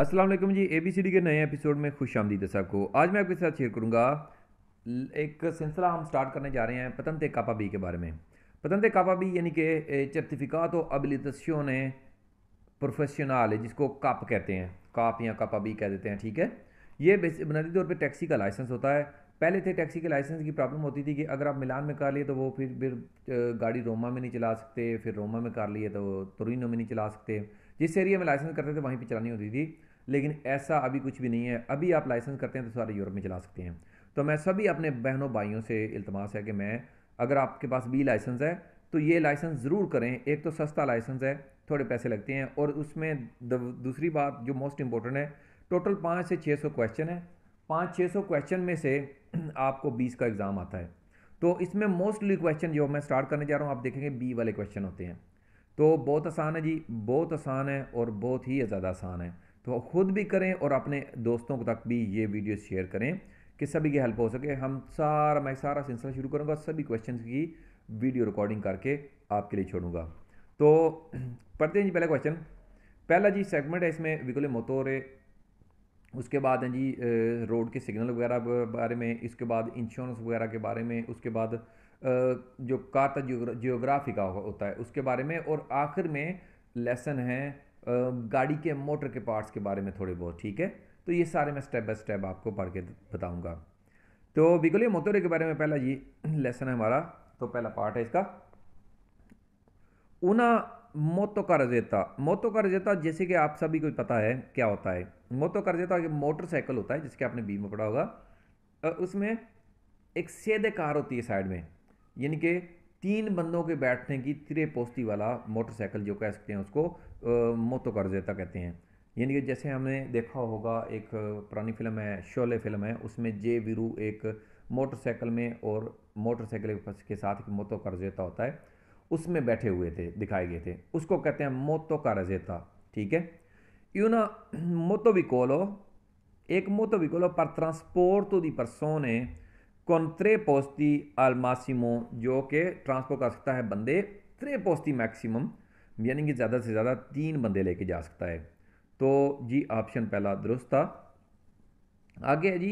असलम जी ए C D के नए episode में खुश आमदीद है सबको आज मैं आपके साथ शेयर करूँगा एक सिलसिला हम स्टार्ट करने जा रहे हैं पतनते कापा बी के बारे में पतनते कापा बी यानी कि चर्टिफिकात और अबिलितशियों ने प्रोफेशनल है जिसको कप कहते हैं काप या कापा बी कह देते हैं ठीक है ये बुनियादी तौर पर टैक्सी का लाइसेंस होता है पहले थे टैक्सी के लाइसेंस की प्रॉब्लम होती थी कि अगर आप मिलान में कर लिए तो वो फिर फिर गाड़ी रोमा में नहीं चला सकते फिर रोमा में कर लिए तो तुरिनो में नहीं चला सकते जिस एरिया में लाइसेंस करते थे वहीं पर चलानी होती थी लेकिन ऐसा अभी कुछ भी नहीं है अभी आप लाइसेंस करते हैं तो सारे यूरोप में चला सकते हैं तो मैं सभी अपने बहनों भाइयों से इल्तमास है कि मैं अगर आपके पास बी लाइसेंस है तो ये लाइसेंस ज़रूर करें एक तो सस्ता लाइसेंस है थोड़े पैसे लगते हैं और उसमें दूसरी बात जो मोस्ट इम्पोर्टेंट है टोटल पाँच से छः सौ क्वेश्चन है पाँच छः सौ क्वेश्चन में से आपको बीस का एग्ज़ाम आता है तो इसमें मोस्टली क्वेश्चन जो मैं स्टार्ट करने जा रहा हूँ आप देखेंगे बी वाले क्वेश्चन होते हैं तो बहुत आसान है जी बहुत आसान है और बहुत ही ज़्यादा आसान है तो ख़ुद भी करें और अपने दोस्तों तक भी ये वीडियो शेयर करें कि सभी की हेल्प हो सके हम सारा मैं सारा सिलसिला शुरू करूँगा सभी क्वेश्चन की वीडियो रिकॉर्डिंग करके आपके लिए छोड़ूंगा तो पढ़ते हैं जी पहला क्वेश्चन पहला जी सेगमेंट है इसमें विकुल मोतोरे उसके बाद है जी रोड के सिग्नल वगैरह बारे में इसके बाद इंश्योरेंस वगैरह के बारे में उसके बाद जो कार्ता जियोग्राफी का होता है उसके बारे में और आखिर में लेसन है गाड़ी के मोटर के पार्ट्स के बारे में थोड़े बहुत ठीक है तो ये सारे मैं स्टेप बाय स्टेप आपको पढ़ के बताऊंगा तो बिल्कुल ये के बारे में पहला ये लेसन है हमारा तो पहला पार्ट है इसका ऊना मोतो का रजेता मोतो का रजेता जैसे कि आप सभी को पता है क्या होता है मोतो का रजेता मोटरसाइकिल होता है जिसके आपने बीमा पढ़ा होगा उसमें एक सेदे कार होती है साइड में यानी कि तीन बंदों के बैठने की तिरे पोस्ती वाला मोटरसाइकिल जो कह सकते हैं उसको मोतो करजेता कहते हैं यानी कि जैसे हमने देखा होगा एक पुरानी फिल्म है शोले फिल्म है उसमें जे वीरू एक मोटरसाइकिल में और मोटरसाइकिल के साथ एक मोतो करजेता होता है उसमें बैठे हुए थे दिखाए गए थे उसको कहते हैं मोतो करजेता ठीक है इuna motovicolo एक मोतोविकोलो पर ट्रांसपोर्ट दी परसों ने con tre posti al massimo जो कि ट्रांसपोर्ट कर सकता है बंदे त्रे पोस्ती मैक्सिमम यानी कि ज़्यादा से ज़्यादा तीन बंदे लेके जा सकता है तो जी ऑप्शन पहला दुरुस्त था आगे है जी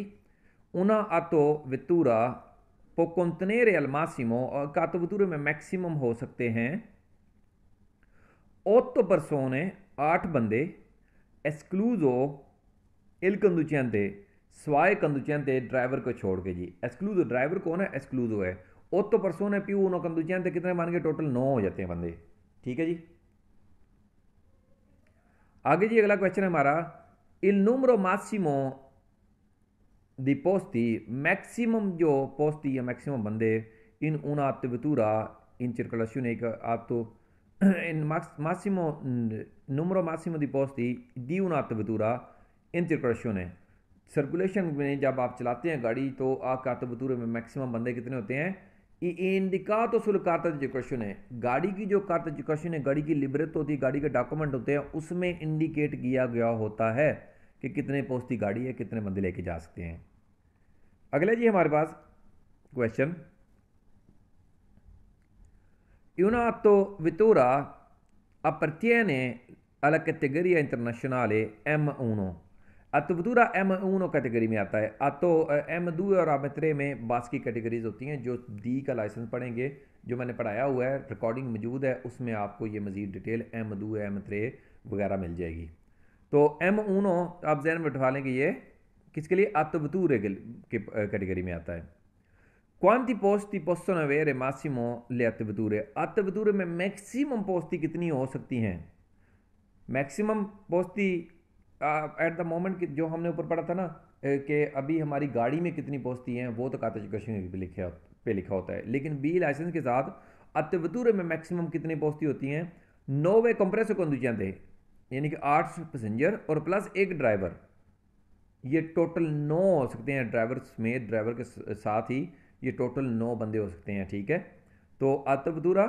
उना आतो वितूरा पोकोंतनेर अल मासिमो कातो वितूरे में मैक्सिमम हो सकते हैं ओतो परसोने आठ बंदे एक्सक्लूजो इल कंदुचियंते सवाए कंदुचैन ड्राइवर को छोड़ के जी एक्सक्लूज ड्राइवर कौन है एक्सक्लूज है ओत तो परसों ने पीओ नौ कंदुचैन थे कितने मान के टोटल नौ हो जाते हैं बंदे ठीक है जी आगे जी अगला क्वेश्चन है हमारा इल नुमरो मासिमो दी पोस्ती मैक्सिमम जो पोस्ती या मैक्सिमम बंदे इन ऊना आप तो बतूरा इन चिरकलशु ने आप तो इन मासिमो नुमरो मासिमो दी पोस्ती दी ऊना आप तो बतूरा इन चिरकलशु ने सर्कुलेशन में जब आप चलाते हैं गाड़ी तो आपका बतूरे में मैक्सिमम बंदे कितने होते हैं इंदिका तो सुल कारतज क्वेश्चन है गाड़ी की जो कारतज क्वेश्चन है गाड़ी की लिबरत होती है गाड़ी के डॉक्यूमेंट होते हैं उसमें इंडिकेट किया गया होता है कि कितने पोस्ती गाड़ी है कितने बंदे लेके जा सकते हैं अगले जी हमारे पास क्वेश्चन यूनातो वितोरा अप्रत्यय ने अलग कैटेगरी इंटरनेशनल एम ऊनो अतबदूरा एम ऊनो कैटेगरी में आता है अतो एम दू और एम त्रे में बास की कैटेगरीज होती हैं जो डी का लाइसेंस पढ़ेंगे जो मैंने पढ़ाया हुआ है रिकॉर्डिंग मौजूद है उसमें आपको ये मज़ीद डिटेल एम दू एम त्रे वगैरह मिल जाएगी तो एम ऊनो आप जहन में उठा लेंगे ये किसके लिए अतबतूरे के कैटेगरी में आता है क्वानती पोस्ती पोस्टोन अवेरे मासीमो ले अतबतूरे अतबतूरे में मैक्सिमम पोस्ती कितनी हो सकती हैं मैक्सिमम पोस्ती एट द मोमेंट जो हमने ऊपर पढ़ा था ना कि अभी हमारी गाड़ी में कितनी पहुंचती हैं वो तो कातज कश्मीर पे लिखे पे लिखा होता है लेकिन बी लाइसेंस के साथ अतवतूर में मैक्सिमम कितनी पहुंचती होती हैं नौ वे कंप्रेसर दूचियाँ दे यानी कि आठ पैसेंजर और प्लस एक ड्राइवर ये टोटल नौ हो सकते हैं ड्राइवर समेत ड्राइवर के साथ ही ये टोटल नौ बंदे हो सकते हैं ठीक है तो अतवतूरा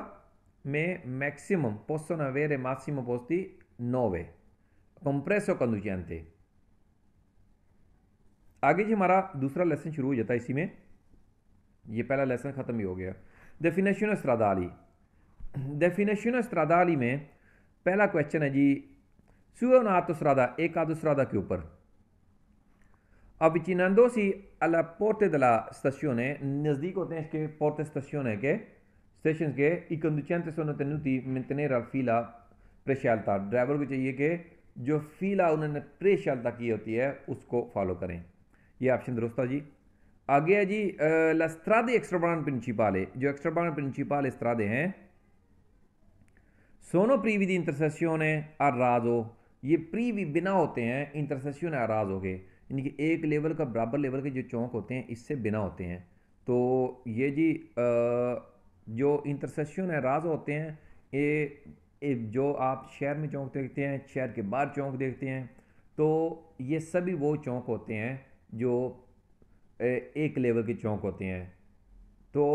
में मैक्सिमम पोस्टो नवे रे मासीम पोस्ती नौ वे कंप्रेस और कंदुचैन थे आगे जी हमारा दूसरा लेसन शुरू हो जाता है इसी में ये पहला लेसन ख़त्म ही हो गया डेफिनेशन स्त्रादाली डेफिनेशन स्त्रादाली में पहला क्वेश्चन है जी सुनात स्रादा एक आद स्रादा के ऊपर avvicinando alla porta della stazione, Nasdico che porta stazione che station che i conducenti sono tenuti a mantenere la fila prescelta. Driver che चाहिए che जो फीला उन्होंने प्रेश शर्दा की होती है उसको फॉलो करें ये ऑप्शन दुरुस्त जी आगे है जी लस्त्रादे एक्स्ट्राबान प्रिंसिपाले जो एक्स्ट्राबान प्रिंसिपाल दे हैं सोनो प्रीवी दी ने आराजो ये प्रीवी बिना होते हैं इंटरसेसियों ने आराज हो गए यानी कि एक लेवल का बराबर लेवल के जो चौंक होते हैं इससे बिना होते हैं तो ये जी जो इंटरसेसियों ने राज होते हैं ये जो आप शहर में चौंक देखते हैं शहर के बाहर चौंक देखते हैं तो ये सभी वो चौंक होते हैं जो एक लेवल के चौंक होते हैं तो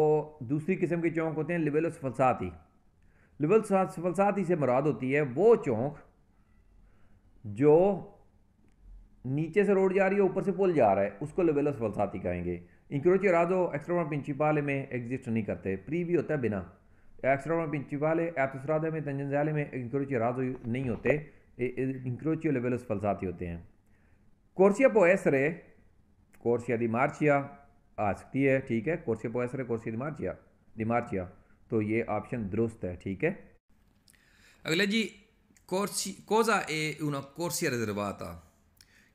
दूसरी किस्म के चौंक होते हैं लेवल फलसाती लेवल फलसाती से मुराद होती है वो चौंक जो नीचे से रोड जा रही है ऊपर से पुल जा रहा है उसको लेवल फलसाती कहेंगे इंक्रोच राजो एक्सट्रोमा प्रिंसिपाल में एग्जिस्ट नहीं करते प्री भी होता है बिना एक्सरा प्रिंसिपाले एतसरादे में तंजनजाले में इंक्रोची राज नहीं होते इंक्रोची लेवलस फलसाती होते हैं कोर्सिया पोएसरे कोर्सिया कोर्सिया मार्चिया आ सकती है ठीक है कोर्सिया पो ऐसरे कोर्सिया दिमार्चिया दिमार्चिया तो ये ऑप्शन दुरुस्त है ठीक है अगले जी कोर्सी कोजा ए उन्होंने कोर्सिया रिजर्वाता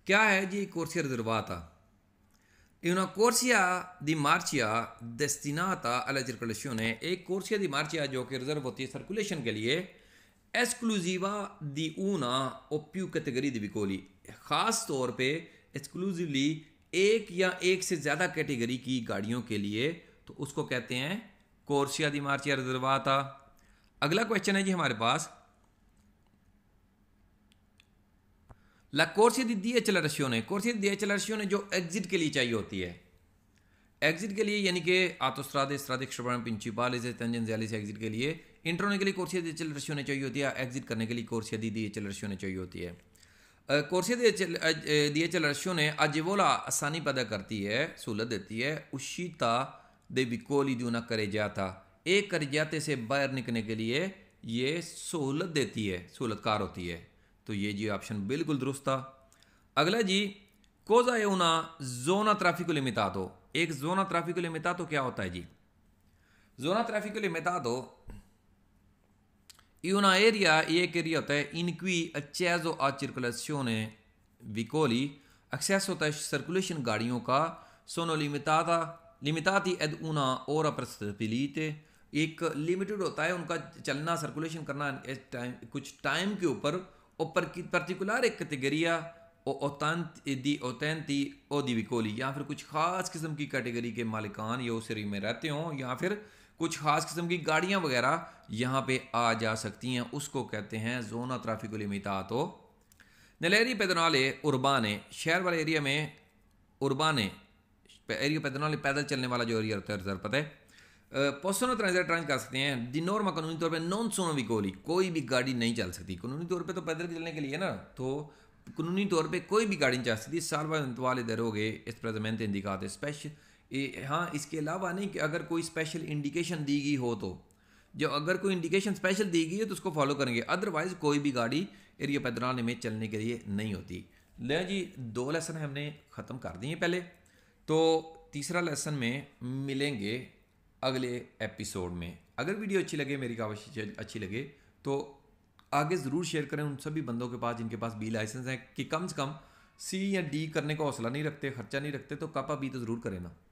क्या है जी कोर्सिया रिजर्वाता E una corsia di marcia destinata alla circolazione, एक corsia di marcia जो कि रिजर्व होती है सर्कुलेशन के लिए एस्क्लूसिवा दी ऊना ओप्यू कैटेगरी दी बिकोली ख़ास तौर पे एक्सक्लूसिवली एक या एक से ज़्यादा कैटेगरी की गाड़ियों के लिए तो उसको कहते हैं कोर्सिया दी मार्चिया रिजर्वाता अगला क्वेश्चन है जी हमारे पास ला कोर्सी दी di 10 alla ने कोर्सी di 10 alla ने जो एग्जिट के लिए चाहिए होती है एग्जिट के लिए यानी कि आतोस्त्राद स्त्राद क्षपण पिंचिपाल इसे तंजन ज्याली से एग्जिट के लिए होने के लिए कोर्सिया दी चल रशियों ने चाहिए होती है एग्जिट करने के लिए कोर्सिया दी दिए चल रशियों ने चाहिए होती है कोर्सिया दिए दिए चल रशियों ने अजिवोला आसानी पैदा करती है सहूलत देती है उशीता दे बिकोली दूना करे जाता एक कर जाते से बाहर निकलने के लिए ये सहूलत देती है सहूलतकार होती है तो ये जी ऑप्शन बिल्कुल दुरुस्त था अगला जी कोजा ये उना जोना लिमिता मितातो एक जोना लिमिता तो क्या होता है जी जोना लिमिता मितातो यूना एरिया ये एक एरिया होता है इनकी अचैजो आ सर्कुलेशन विकोली एक्सेस होता है सर्कुलेशन गाड़ियों का सोनो लिमिता लिमिता थी एद ऊना और अप्रस्तपिलीत एक लिमिटेड होता है उनका चलना सर्कुलेशन करना टाइम कुछ टाइम के ऊपर o particolare categoria o autanti, e di autanti o di vicoli या फिर कुछ ख़ास किस्म की कैटेगरी के मालिकान या उस एरिए में रहते हों या फिर कुछ ख़ास किस्म की गाड़ियाँ वगैरह यहाँ पे आ जा सकती हैं उसको कहते हैं जोना ट्राफिको तो नलेरी पैदनाले उर्बाने शहर वाले एरिया में उर्बाने एरिया पैदनाले पैदल चलने वाला जो एरिया होता है रिजर्व पता है तरह ट्रांजिट ट्रांस कर सकते हैं जिन नॉर्मा कानूनी तौर पर नॉन सोनो विकोली कोई भी गाड़ी नहीं चल सकती कानूनी तौर पर तो पैदल चलने के लिए ना तो कानूनी तौर पर कोई भी गाड़ी नहीं चल सकती बाद वाले गए इस प्रजमेंट इंदिकाते स्पेशल हाँ इसके अलावा नहीं कि अगर कोई स्पेशल इंडिकेशन दी गई हो तो जो अगर कोई इंडिकेशन स्पेशल दी गई है तो उसको फॉलो करेंगे अदरवाइज कोई भी गाड़ी एरिया आने में चलने के लिए नहीं होती ले जी दो लेसन हमने ख़त्म कर दिए पहले तो तीसरा लेसन में मिलेंगे अगले एपिसोड में अगर वीडियो अच्छी लगे मेरी कावश अच्छी लगे तो आगे ज़रूर शेयर करें उन सभी बंदों के पास जिनके पास बी लाइसेंस है कि कम से कम सी या डी करने का हौसला नहीं रखते खर्चा नहीं रखते तो कापा बी तो ज़रूर करें ना